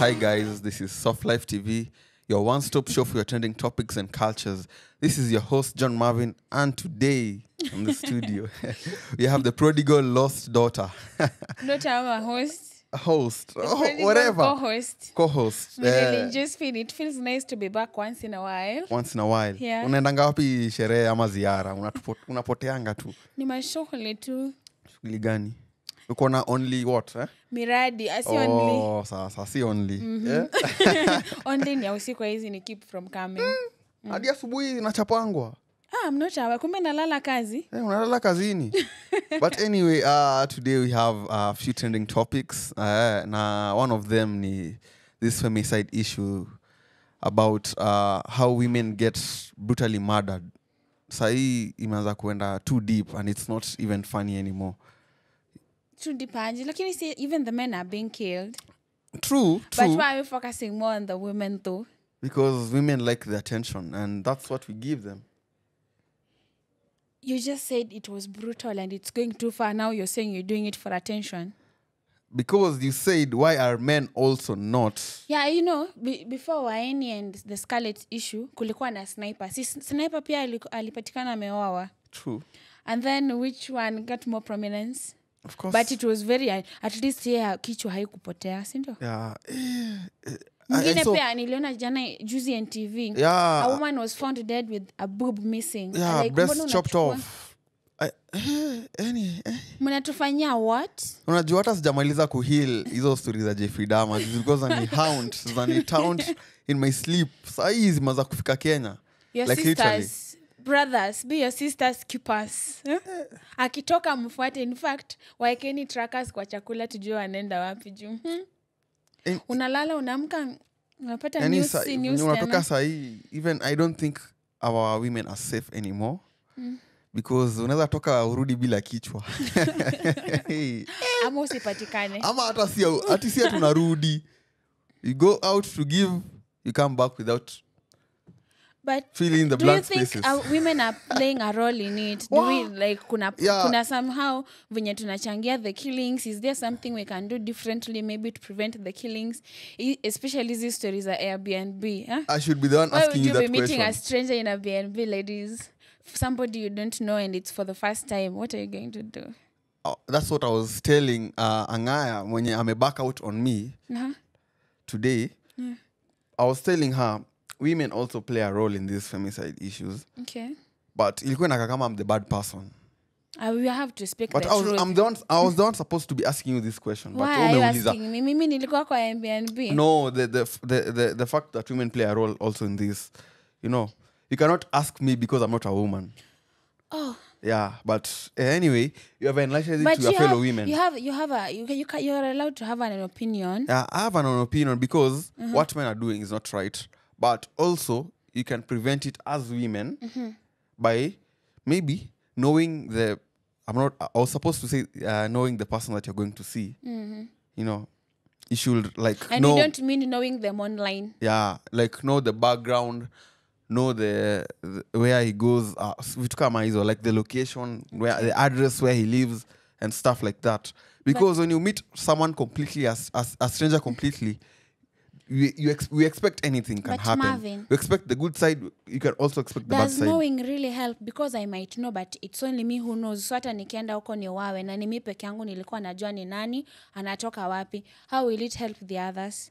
Hi, guys, this is Soft Life TV, your one stop show for your trending topics and cultures. This is your host, John Marvin, and today in the studio, we have the prodigal lost daughter. daughter, I'm a host. Host, oh, whatever. Co host. Co host. Uh, eh. just feel it feels nice to be back once in a while. Once in a while. Yeah. Unaendanga wapi sherehe ama ziara? Unapoteanga tu. Ni mashughuli tu. Shughuli gani? ukona only what eh? miradi asi ah, oh, only. Mm-hmm. Eh? ni ya hizi ni keep from coming mm. mm. asubuhi nachapangwa Ah, mnochawa kumbe nalala kazi eh, unalala kazini but anyway uh, today we have a few trending topics uh, na one of them ni this femicide issue about uh, how women get brutally murdered sahii imeanza kuenda too deep and it's not even funny anymore tudipanji lakini see even the men are being killed true, true. but why focusing more on the women though because women like the attention and that's what we give them you just said it was brutal and it's going too far now you're saying you're doing it for attention because you said why are men also not yeah you know be, before waeni and the scarlet issue kulikuwa na sniper si sniper pia alipatikana ameoawa true and then which one got more prominence but it was very at least ye yeah, kichwa haikupotea sindio yeah. Eh, eh, pia niliona jana juzi ntv yeah, a woman was found dead with a boob missing yeah, like, eh, mnatufanyia what unajua hata sijamaliza kuhil hizo stori za jefridama in my sleep sahii zimaza kufika kenya Your like sisters brothers be your sisters keepers eh? akitoka mfuate in fact waekeni trackers kwa chakula tujue wanaenda wapi juu hmm? Eh. unalala unaamka unapata yaani sahii even i don't think our women are safe anymore hmm because unaweza toka urudi bila kichwa ama usipatikane ama hata si tunarudi you go out to give you come back without but filling the do blank you think spaces. Uh, women are playing a role in it do we like kuna, yeah. kuna somehow venye tunachangia the killings is there something we can do differently maybe to prevent the killings I, especially these stories are airbnb huh? i should be the one Why asking would you, be meeting question? a stranger in a airbnb ladies somebody you don't know and it's for the first time what are you going to do oh, that's what i was telling uh, angaya mwenye ame back out on me uh-huh. today yeah. i was telling her women also play a role in these femicide issues okay. but ilikuwa inaka kama i'm the bad person I will have to speak but the I was, truth. I'm the one, I was the one supposed to be asking you this question Why but are you asking me? Mimi nilikuwa kwa Airbnb. no the, the, f- the, the, the fact that women play a role also in this you know you cannot ask me because i'm not a woman Oh, yeah but eh, anyway you have enlightened but it to you your fellow have, women you have you have a you can, you can, you are allowed to have an opinion. Yeah, I have an opinion because mm-hmm. what men are doing is not right but also you can prevent it as women mm-hmm. by maybe knowing the i'm not i was supposed to say uh, knowing the person that you're going to see mm-hmm. you know you should like and know, you don't mean knowing them online yeah like know the background know the, the where he goes uh, vitu kama hizo like the location where the address where he lives and stuff like that because but, when you meet someone completely as, as a stranger completely we, you ex- we expect anything can but happen. Marvin, we expect the good side. You can also expect the bad side. Does knowing really help? Because I might know, but it's only me who knows. So hata nikienda huko ni wawe na ni mi peke yangu nilikuwa najua ni nani anatoka wapi. How will it help the others?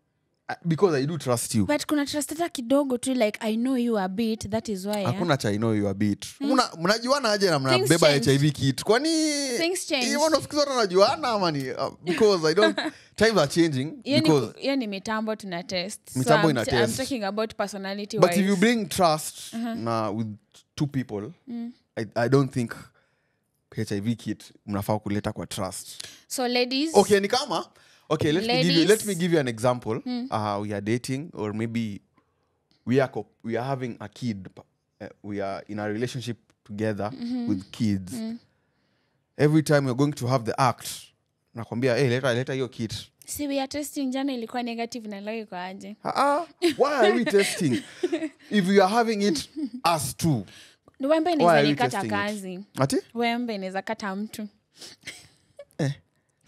Uh, because i do trust you but kuna trust hata kidogo tu like i know you a bit that is why hakuna cha i know you a bit hmm. mnajuana aje na mnabeba Things change. hiv kit kwani Things change. you want iwanasikizota najuana ama ni uh, because i don't times are changing because hiyo ni mitambo tuna test So Mitambo I'm- ina I'm talking about personality wise but if you bring trust uh-huh. na with two people hmm. I, i don't think hiv kit mnafaa kuleta kwa trust so ladies okay ni kama okay let me, give you, let me give you an example mm. uh, we are dating or maybe we are, we are having a kid uh, we are in a relationship together mm -hmm. with kids mm. every time we're going to have the act nakwambia hey, leta leta your kit See, we are testing jana ilikuwa negative na leo iko aje why are we testing if you are having it us too wembe inaweza nikata kazi ati wembe inaweza kata mtu eh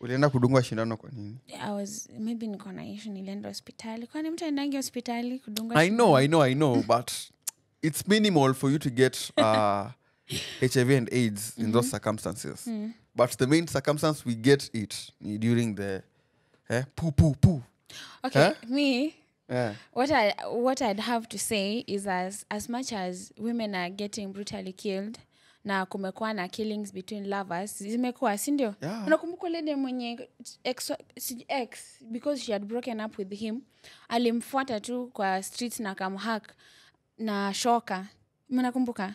ulienda kudungwa shindano kwa nini maybe niko nilienda hospitali kwani mtu aendangi hospitali kudungwa i know i know i know but it's minimal for you to get uh, hiv and aids in those mm-hmm. circumstances mm. but the main circumstance we get it during the eh, poo poo poo okay eh? me yeah. what I what I'd have to say is as as much as women are getting brutally killed, na kumekuwa na killings between lovers zimekuwa ndio yeah. unakumbuka lede mwenye ex, ex because she had broken up with him alimfuata tu kwa streets na kamhak na shoka mnakumbuka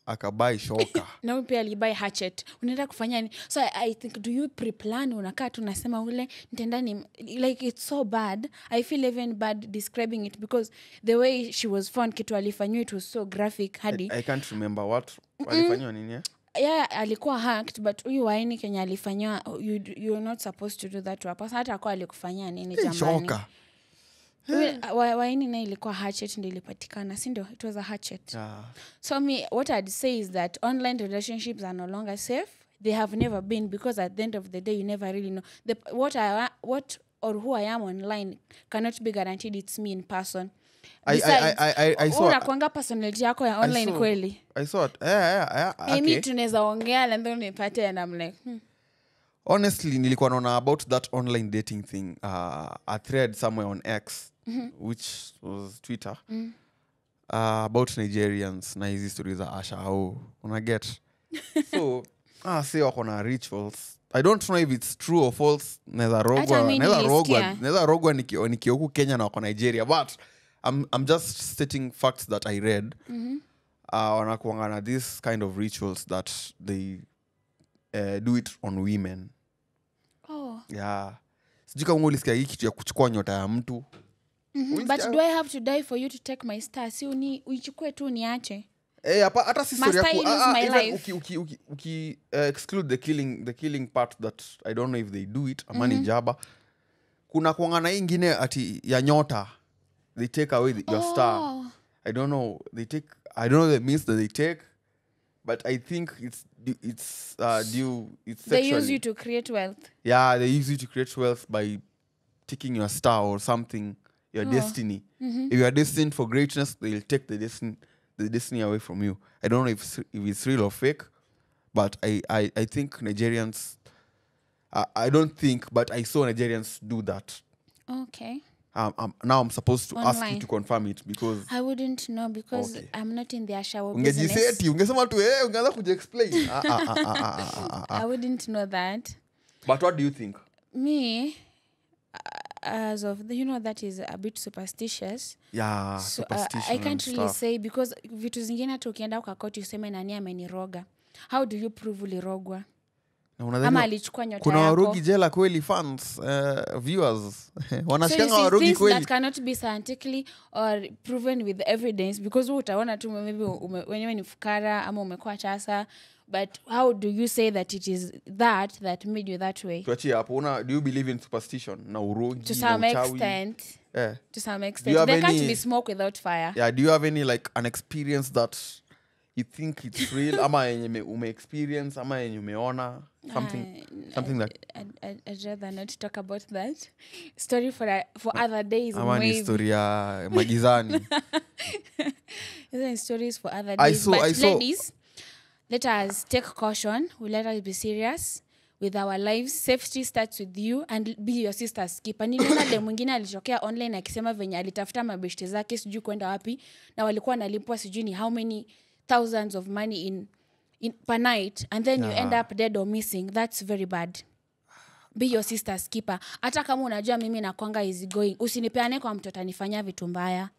akabai shoka na pia alibai hatchet unaenda kufanya ni so i i think do you preplan unakaa tu nasema ule ntendani like it's so bad i feel even bad describing it because the way she was found kitu alifanyiwa it was so graphic hadi i, I can't remember what alifanyiwa mm. nini ya eh? yeah, alikuwa hacked but huyu waini kenya alifanyiwa you, you're not supposed to do that to a person hata akuwa alikufanyia nini jamani hey, Eh. Uh, waini na ilikuwa hachet ndo ilipatikana sindio it was a hachet ah. so me what i'd say is that online relationships are no longer safe they have never been because at the end of the day you never really know the, what, I, what or who i am online cannot be guaranteed it's me in person nakwanga personality yako ya online kweli tunaweza ongea landhen nipate hmm honestly nilikuwa naona about that online dating thing uh, a thread somewhere on x mm-hmm. which was twitter mm. uh, about nigerians na hizi stori za asha au unaget so ah, si wako na rituals i don't know if its true or false naweza rogwa naweza rogwa nikioku kenya na wako nigeria but I'm, i'm just stating facts that i read mm-hmm. uh, wanakuangana this kind of rituals that they uh, do it on women oh. yeah sijui kama ulisikia hii kitu ya kuchukua nyota ya mtu mm-hmm. but do i have to die for you to take my star si uni, uichukue tu niache eh, hata ah, ah, eh, exclude the killing, the killing part that i don't know if they do it amani mm-hmm. jaba kuna kuangana ingine ati ya nyota they take away the, your oh. star i don't know they take i don't know the means that they take but i think it's it's uh do it's sexually. they use you to create wealth yeah they use you to create wealth by taking your star or something your oh. destiny mm -hmm. if you are destined for greatness they'll take the destiny the destiny away from you i don't know if, if it's real or fake but i i, I think nigerians I, I don't think but i saw nigerians do that okay Um, um, now I'm supposed to Online. ask you to confirm it because I wouldn't know because okay. I'm not in the shower business. ungesema tu eh ungeanza kujiexplain ah ah, ah, ah, ah, ah, ah, ah, ah. I wouldn't know that but what do you think me uh, as of the, you know that is a bit superstitious yeah so, uh, superstition uh, i can't really stuff. say because vitu zingine hata ukienda court useme nani ameniroga how do you prove ulirogwa kuna warugi jela kweli fans uh, viewers so warugi kweli cannot be scientifically or proven with evidence because utaona tu maybe wenyewe ni fukara ama umekuwa chasa but how do you say that it is that that made you that way hapo una do you believe in superstition na eh. to some na extent yeah. to some extent any, be smoke without fire yeah do you have any like an experience that you think it's real ama yenye umeexperience ama yenye umeona something uh, something that I'd, I'd, I'd rather not talk about that story for uh, for Ma, other days ama ni story ya magizani hizo ni stories for other days I saw, but I saw, ladies let us take caution we let us be serious with our lives safety starts with you and be your sister's keeper niliona de mwingine alitokea online akisema venye alitafuta mabeshte zake sijui kwenda wapi na walikuwa nalipwa sijui ni how many thousands of money in in, per night and then you end up dead or missing that's very bad be your sister's keeper hata kama unajua mimi nakwanga is going usinipeane kwa mtu atanifanyia vitu mbaya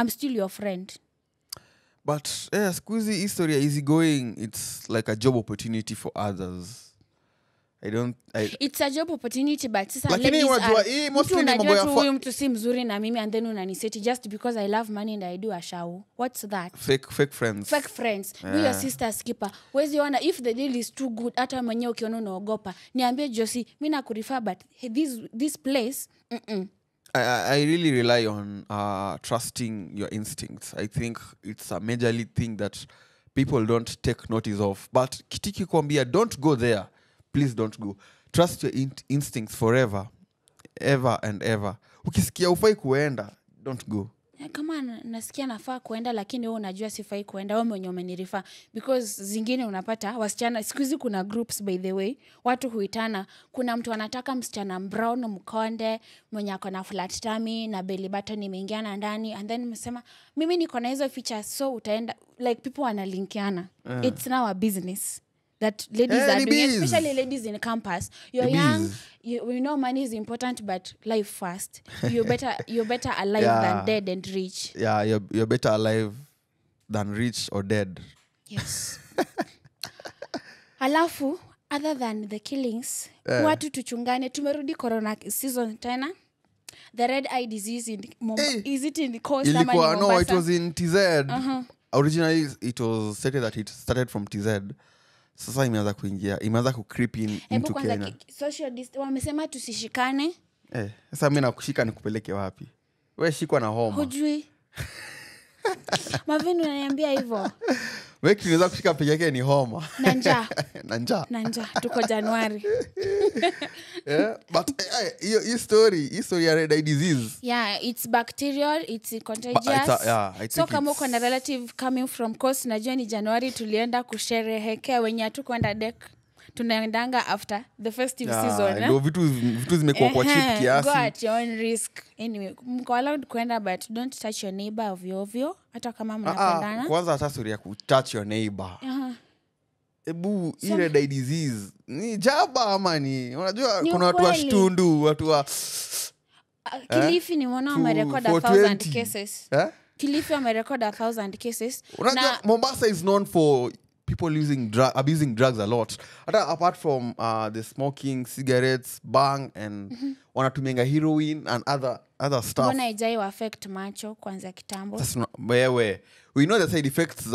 i'm still your friend but yeah, squeezy history is going it's like a job opportunity for others I huyu mtu si mzuri na mimi and then unaniseti just because i love money and i do a what's that fake friends fake yeah. your sister's keeper wezi if the deal is too good hata mwenye ukiona unaogopa niambie josi mimi nakurifaa but this this place mm -mm. I, I really rely on uh, trusting your instincts. I think it's a majorly thing that people don't take notice of. But kitikikwambia don't go there please don't go trust your in instincts forever ever and ever ukisikia ufai kuenda don't go eh, kama nasikia nafaa kuenda lakini we unajua sifai kuenda we mwenye umenirifa because zingine unapata wasichana siku kuna groups by the way watu huitana kuna mtu anataka msichana brown mkonde mwenye ako na flat tami na beli button imeingiana ndani and then mesema mimi niko na hizo features so utaenda like people wanalinkiana yeah. it's now a business that ladies hey, are doing, bees. especially ladies in campus. You're the young, bees. you, we know money is important, but life first. You're better, you're better alive yeah. than dead and rich. Yeah, you're, you're better alive than rich or dead. Yes. Alafu, other than the killings, yeah. watu tuchungane. Tumerudi corona season tena. The red eye disease in Mom- hey. Eh. is it in coast in no, it was in TZ. Uh -huh. Originally, it was stated that it started from TZ sasa imeanza kuingia imeanza kuwamesema tusishikane eh, sasa mi nakushika nikupeleke wapi we shikwa na homa hujui mavinu naniambia hivo wekiliweza kushika peke yake ni homa na njaa tuko januari yeah, but eh, eh, story story disease yeah it's bacterial it's contagious it's a, yeah, so kama uko na relative coming from coast najua ni januari tulienda kusherehekea wenye hatukwenda dek tunaendanga after the festive yeah, season eh? kwa chip kiasi but don't touch your neighbor ovyoovyo hata kama ah, ah, mnapendana kwanza hata stori kutouch your neighbor uh-huh hebu so, ile disease ni jaba ama ni unajua kuna watu wa shtundu watu wa ah, kilifi eh? ni mwana wamerekoda cases eh? kilifi wamerekoda cases mombasa is known for people using drug abusing drugs a lot hata apart from uh, the smoking cigarettes bang and mm-hmm. wanatumianga heroin and other other stuff affect macho kwanza kitambo That's not- we know the side effects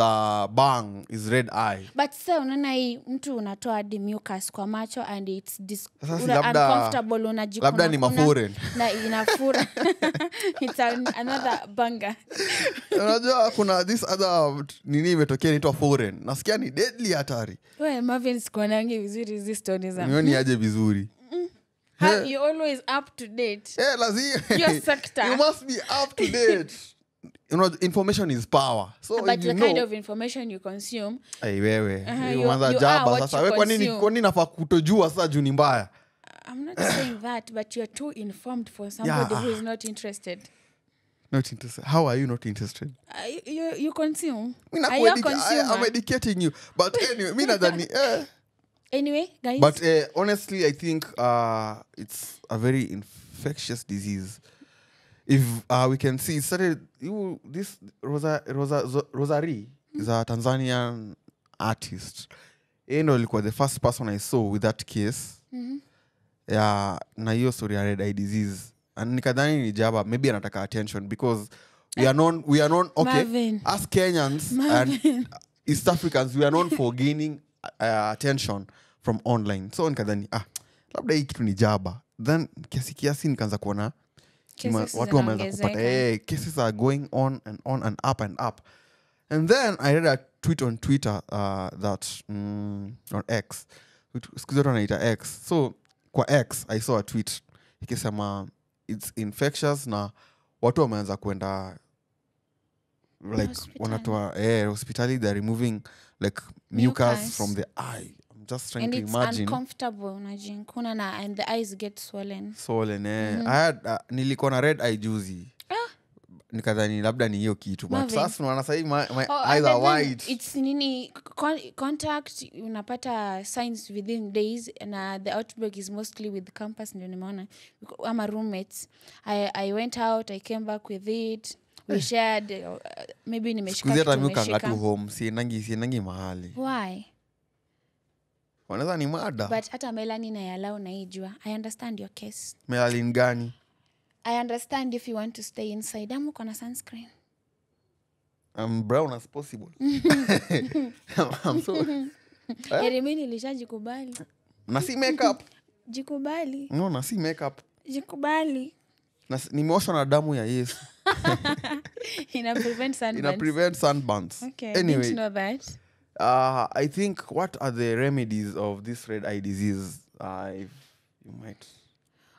bang is red eye but unaona hii mtu unatoa mucus kwa macho and its dis- Sasa si labda- uncomfortable unajikuna- labda ni mafuren. na inafura It's an- another banger unajua kuna this other nini imetokea inaitwa foreign nasikia ni deadly hatari we sikuonangi vizuri hizi za aje vizuri How, information is power. So but the know, of information you consume. wewe. Umeanza uh-huh, jaba sasa. nafaa kutojua sasa juu ni mbaya? Uh, I'm not saying that but you're too informed for somebody yeah. who is not interested. Not interested. How are you not interested? Uh, you, you consume. are you a consumer? I, I'm educating you. But anyway, eh anyway guys but uh, honestly i think uh, it's a very infectious disease if uh, we can see it started you, this rosa, rosa, rosary is a tanzanian artist eno alikuwa the first person i saw with that case mm-hmm. ya na hiyo story ya red eye disease and nikadhani ni jaba maybe anataka attention because we are known, we are known okay Marvin. as kenyans Marvin. and east africans we are known for gaining uh, attention from online so nikadhani ah, labda hii kitu ni jaba then kiasi kiasi nikaanza kuona watu wameweza kupata hey, eh, cases are going on and on and up and up and then i read a tweet on twitter uh, that mm, on x siku wanaita x so kwa x i saw a tweet ikisema it's infectious na watu wameanza kuenda like wanatoa eh, hospitali they're removing like mucus, mucus. from the eye I'm just trying and to it's imagine uncomfortable imagine kuna na and the eyes get swollen swollen eh. mm. -hmm. I had, uh, nilikuwa na red eye juzi ah. nikadhani labda ni hiyo kitu sasa unaona sahii my, oh, wide it's nini contact unapata signs within days na the outbreak is mostly with campus ndio nimeona ama roommates I, i went out i came back with it we uh, mahali why wanaweza ni mada but hata melani i understand your case melalin gani i understand if you want to stay inside sunscreen I'm brown as possible eh? na si makeup jikubali no na si makeup jikubali nimeoshwa na damu ya yesu ina prevent sunburns. that. Uh, I think what are the remedies of this red eye disease? Uh, if you might.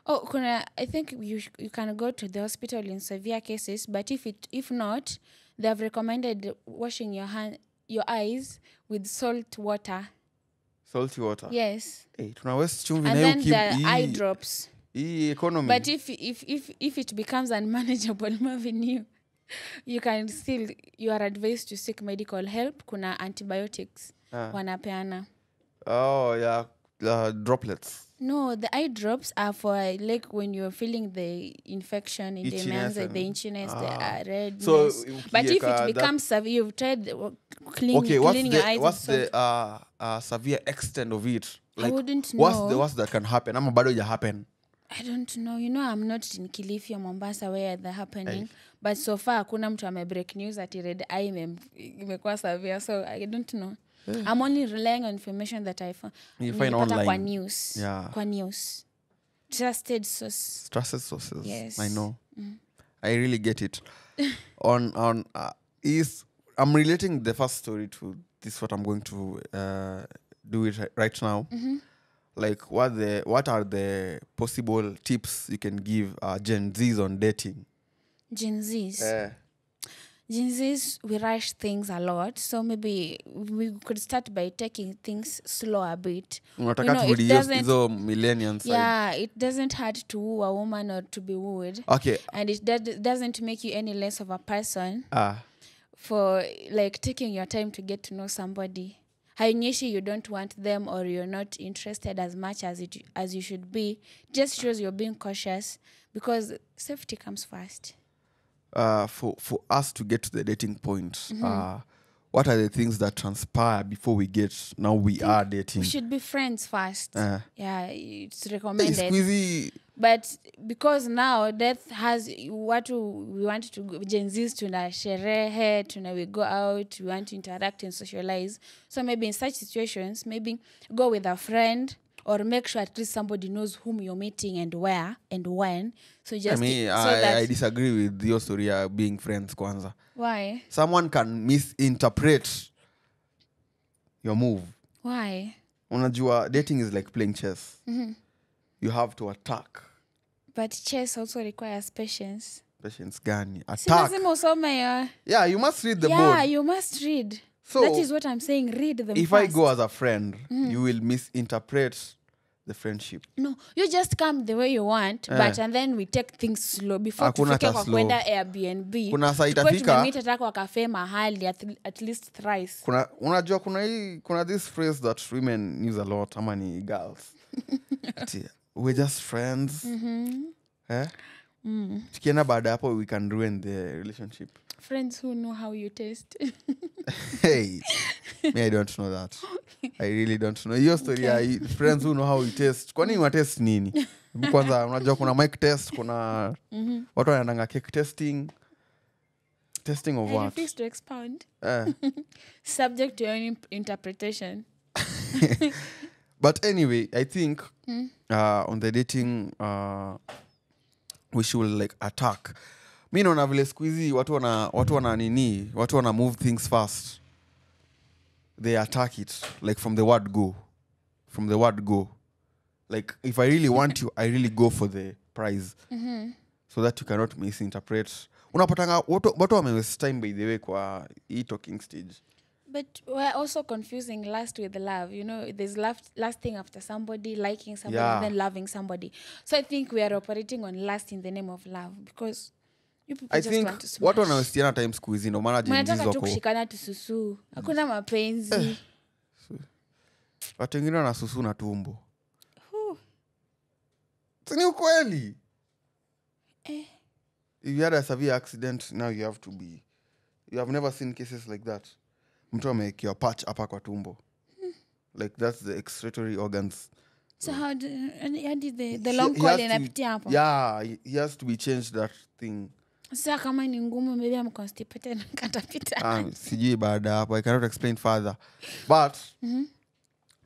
Oh, kuna, I think you you can go to the hospital in severe cases, but if it if not, they have recommended washing your hand your eyes with salt water. Salty water. Yes. Hey, eh, tuna waste chumvi and then the eye drops economy but if, if, if, if it becomes unmanageable Marvin, you, you can still you are advised to seek medical help kuna antibiotics ah. wanapeana oh, yeah. uh, droplets no the eye drops are for like when you're feeling the infection in itchiness the man's the inchiness ah. the uh, redness so, but if it becomes severe you've tried uh, clean, okay, what's cleaning the, your eyes what's the uh, uh, severe extent of it like, I wouldn't know. What's the, what's that can happen? I'm about to happen. I don't know. You know, I'm not in Kilifi or Mombasa where the happening. Hey. But so far, kuna mtu ame break news ati Red Eye imekuwa savia So I don't know. Yeah. I'm only relying on information that I found. You find online. Kwa news. Yeah. Kwa news. Trusted source. Trusted sources. Yes. I know. Mm. I really get it. on on uh, is I'm relating the first story to this what I'm going to uh, do it right now. Mm -hmm like what the what are the possible tips you can give uh, Gen Zs on dating? Gen Zs. Uh, Gen Zs, we rush things a lot, so maybe we could start by taking things slow a bit. you know, it doesn't, millennials. Yeah, side. it doesn't hurt to woo a woman or to be wooed. Okay. And it do- doesn't make you any less of a person. Ah. For like taking your time to get to know somebody haionyeshi you don't want them or you're not interested as much as, it, as you should be just shows you're being cautious because safety comes first uh, for, for us to get to the dating point mm-hmm. uh, what are the things that transpire before we get now we mm. are dating we should be friends first uh, yeah it's recommended squeezy. but because now death has what we want to gen zs tuna sherehe tuna we go out we want to interact and socialize so maybe in such situations maybe go with a friend or make sure at least somebody knows whom you're meeting and where and when so just I, mean, so I, that I disagree with your story of being friends kwanza why someone can misinterpret your move why unajua dating is like playing chess mm-hmm. you have to attack but chess also requires patience patience gani attack si usome yeah you must read the yeah, board you must read so that is what i'm saying read them if first. i go as a friend mm. you will misinterpret the friendship no you just come the way you want eh. but and then we take things slow before tufike kwa kwenda airbnb kuna saa itafikamitata kwa kafe mahali at, at least thrice kuna unajua kuna kuna this phrase that women use a lot ama ni girls Ati, we're just friends mm-hmm. eh? mm. tukienda baada hapo we can ruin the relationship friends who know how you taste hey, me i don't know that i really don't know your story okay. I, friends who know how you taste kwani wa test nini kwanza unajua kuna mic test kuna mm-hmm. watu wanaendanga cake testing testing of what refuse to expound uh. subject to your interpretation but anyway i think mm. uh, on the dating uh, we like attack mi naona vile siku hizi watu wana watu wana nini watu wana move things fast they attack it like from the word go from the word go like if i really want you i really go for the prize mm-hmm. so that you cannot misinterpret unapatanga watu wamewest time by the way kwa hii talking stage But we're also confusing lust with love. You know, there's lust lusting after somebody, liking somebody, yeah. and then loving somebody. So I think we are operating on lust in the name of love because you people I just think want to smash. watu wanahusiana time siku hizi ndo maana jinataka tu kushikana tususu hakuna mm. mapenzi eh. watu wengine wanasusu na tumbo ni ukweli eh. if you had a severe accident now you have to be you have never seen cases like that mtu amewekewa patch hapa kwa tumbo like that's the excretory organs he has to be changed that thing kama ni ngumu maybe I'm ah, baada ya hapo i cannot explain further but mm-hmm.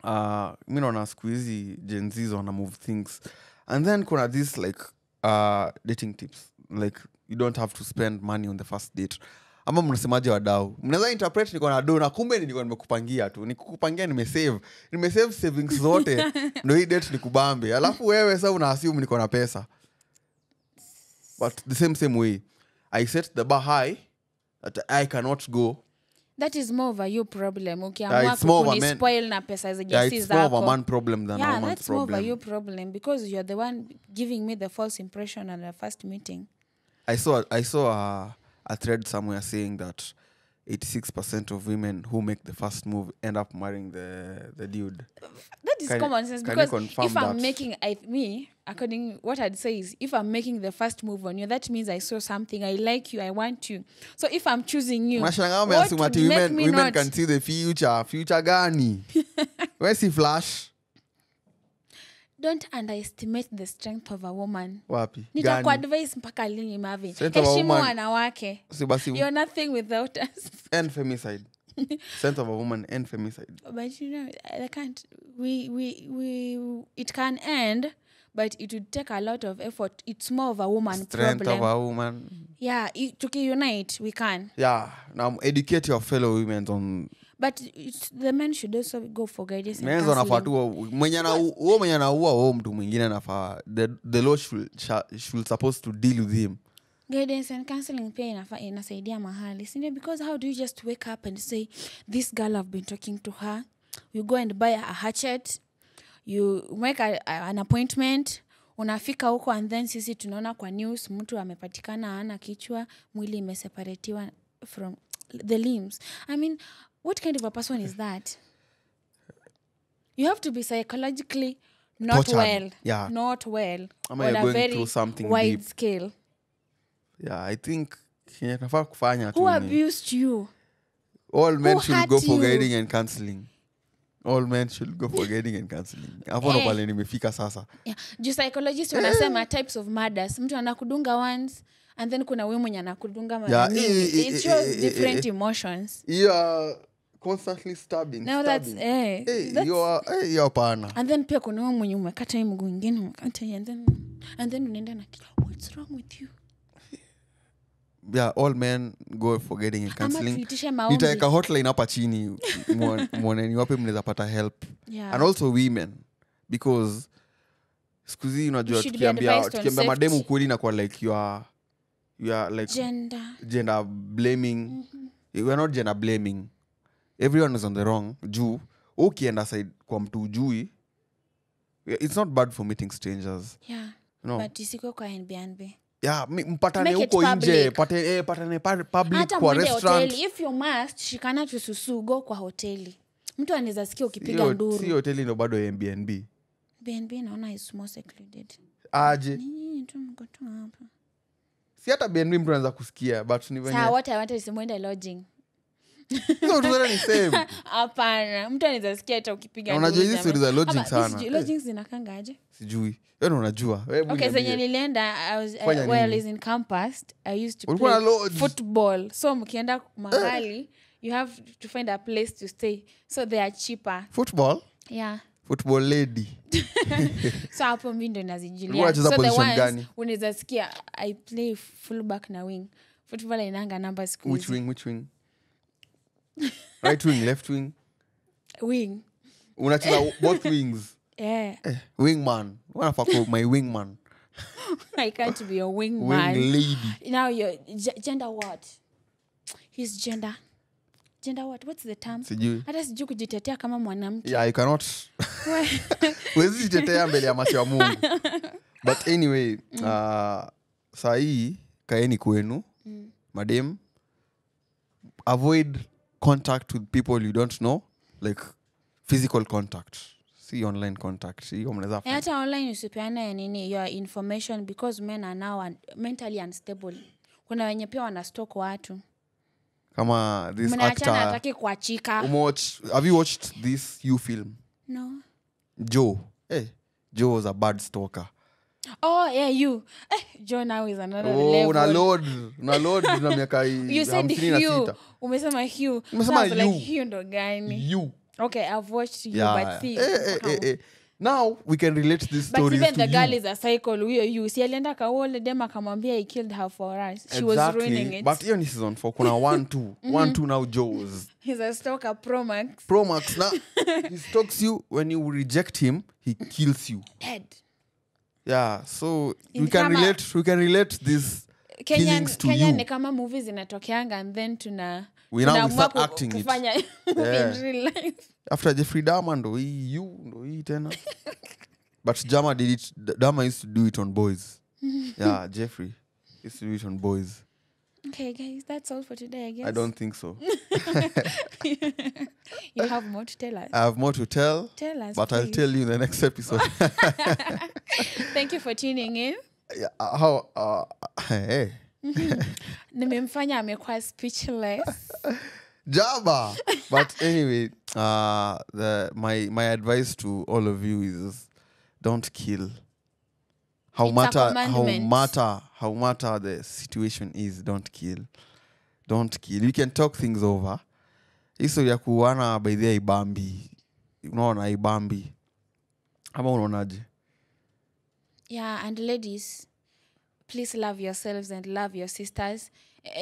ah, mi naona siku hizi jenziz wana move things and then kuna this like uh, dating tips like you don't have to spend money on the first date ama mnasemaji wadau mnaza interpret niko na do na kumbe nilikuwa nimekupangia tu nikukupangia nimesave nimesave savings zote ndo hii date nikubambe alafu wewe sa una niko na pesa but the same same way i set the bar high that i cannot go that is more of a you problem na pesa more of a you problem because you're the one giving me the false impression on the first meeting i saw, I saw uh, a thread somewhere saying that 86% of women who make the first move end up marrying the the dude that is can, common sense because if i'm that? making I, me according what i'd say is if i'm making the first move on you that means i saw something i like you i want you so if i'm choosing you what would make women, me women not? can see the future future gani where's the flash don't underestimate the strength of a woman wapi nitakuadvise mpaka lini mavi heshimu wanawake you're nothing without us and femicide sense of a woman and femicide but you know i can't we we we it can end but it would take a lot of effort it's more of a woman strength problem. of a woman yeah unite we can yeah now educate your fellow women on but the men should also go for guidance mwenye anaua o mtu mwingine anafaa the, law should, supposed to deal with him guidance and counseling pia inasaidia mahali sindio because how do you just wake up and say this girl been talking to her you go and buy a hatchet you make a, a, an appointment unafika huko and then sisi tunaona kwa news mtu amepatikana ana kichwa mwili imeseparatiwa from the limbs i mean what kind of a person is that you have to be psychologically not Tortured. well yeah not well Ama on a very something wide deep. scale yeah i think who abused you all men who should go for you? guiding and counseling all men should go for guiding and counseling hapo eh. pale nimefika sasa yeah. juu psychologist wanasema eh. types of murders mtu anakudunga once and then kuna we mwenye anakudunga mara nyingi it shows different emotions yeah constantly stabbing, now stabbing. That's, eh, hey, that's, you are, hey, you are and then pia kuna mwenye umekata and then and then unaenda na what's wrong with you yeah all men go for getting counseling hotline hapa chini mwoneni wapi mnaweza pata help yeah. and also women because sikuzi unajua tukiambia tukiambia mademu kweli nakuwa like you are, you are like gender, gender blaming mm-hmm. not gender blaming everyone is on the wrong juu ukienda side kwa mtu ujui it's not bad for meeting strangers yeah. no. mpatane huko nje eh, patane, public kwa restaurant if you must shikana tususu go kwa hoteli mtu anaweza sikia ukipiga nduru hoteli ndo bado bnb naona is secluded aje si hata bnb mtu anaweza kusikia but ni venye sawa what i wanted is more lodging hapana mtu anawezasikia hata ukipigaunajua sijui yani unajua zenye nilienda uh, so mkienda mahali eh. you have to find a place to stay so they are cheaper football yeah football lady so hapo mi ndo nazijuliaunaweza sikia i play fullback na wing football inanga namba siku wing, which wing? right wing left wing wing unacheza both wings yeah. eh, wingman wanafaa my wingman I can't be a wingman. Wing lady. Now your gender what? His gender. Gender what? What's the term? Sijui. Hata sijui kujitetea kama mwanamke. Yeah, you cannot. Wezi jitetea mbele ya macho ya Mungu. But anyway, mm. uh, saa hii kaeni kwenu mm. madem avoid contact with people you don't know like physical contact see online contact hiyo mnaweza eh, hata online usipeane nini your information because men are now un mentally unstable kuna wenye pia wanastok watu kama this actor kuachika have you watched this you film no joe hey, eh, joe was a bad stalker Oh yeah, you. Eh, Joe now is another oh, level. Una load, una load na miaka You said Hugh. Umesema Hugh. Umesema you. Like Hugh ndo gani? You. Okay, I've watched you, yeah. but see. Eh, eh, eh, eh. Now we can relate this story. But even the girl is a psycho. Huyo you si alienda kaole dem akamwambia he killed her for us. She exactly. was ruining it. But hiyo season 4 kuna 1 2. 1 2 now Joes. He's a stalker pro max. Pro max na he stalks you when you reject him, he kills you. Dead yeah so In we can kama- relate we can relate this kenya to kenya you. ni kama movie zinatokeanga and then tuna We after jeffrey dama ndo hii you ndo hii tena but jama did it dama used to do it on boys yeah jeffrey used to do it on boys Okay, guys, that's all for today, I guess. I don't think so. you have more to tell us. I have more to tell. Tell us. But please. I'll tell you in the next episode. Thank you for tuning in. Yeah, uh, how, uh, hey. Nimemfanya amekuwa speechless. Jaba! But anyway, uh, the, my, my advice to all of you is don't kill how it's matter how matter how matter the situation is don't kill don't kill you can talk things over hiso ya kuana baidhia ibambi unaona ibambi ama unaonaje yeah and ladies please love yourselves and love your sisters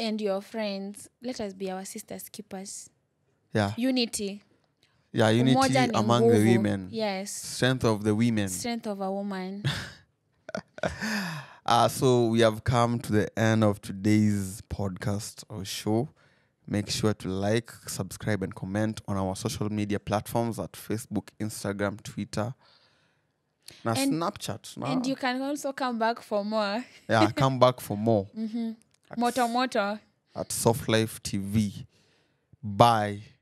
and your friends let us be our sisters keepers yeah unity yeah unity the women yes strength of the women strength of a woman uh, so we have come to the end of today's podcast or show. Make sure to like, subscribe, and comment on our social media platforms at Facebook, Instagram, Twitter, na and, Snapchat. Na. And you can also come back for more. yeah, come back for more. mm-hmm. Moto Moto. At Soft Life TV. Bye.